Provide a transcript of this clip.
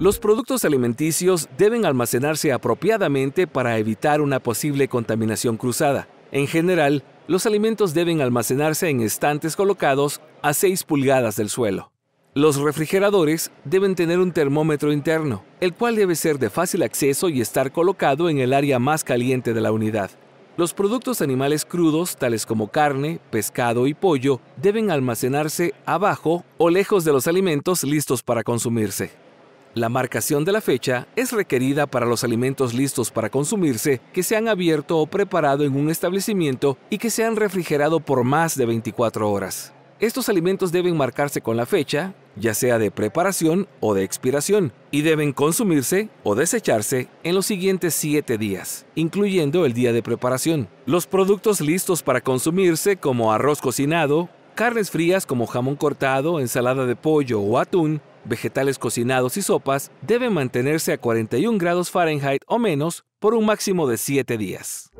Los productos alimenticios deben almacenarse apropiadamente para evitar una posible contaminación cruzada. En general, los alimentos deben almacenarse en estantes colocados a 6 pulgadas del suelo. Los refrigeradores deben tener un termómetro interno, el cual debe ser de fácil acceso y estar colocado en el área más caliente de la unidad. Los productos animales crudos, tales como carne, pescado y pollo, deben almacenarse abajo o lejos de los alimentos listos para consumirse. La marcación de la fecha es requerida para los alimentos listos para consumirse que se han abierto o preparado en un establecimiento y que se han refrigerado por más de 24 horas. Estos alimentos deben marcarse con la fecha, ya sea de preparación o de expiración, y deben consumirse o desecharse en los siguientes 7 días, incluyendo el día de preparación. Los productos listos para consumirse como arroz cocinado, carnes frías como jamón cortado, ensalada de pollo o atún, vegetales cocinados y sopas deben mantenerse a 41 grados Fahrenheit o menos por un máximo de 7 días.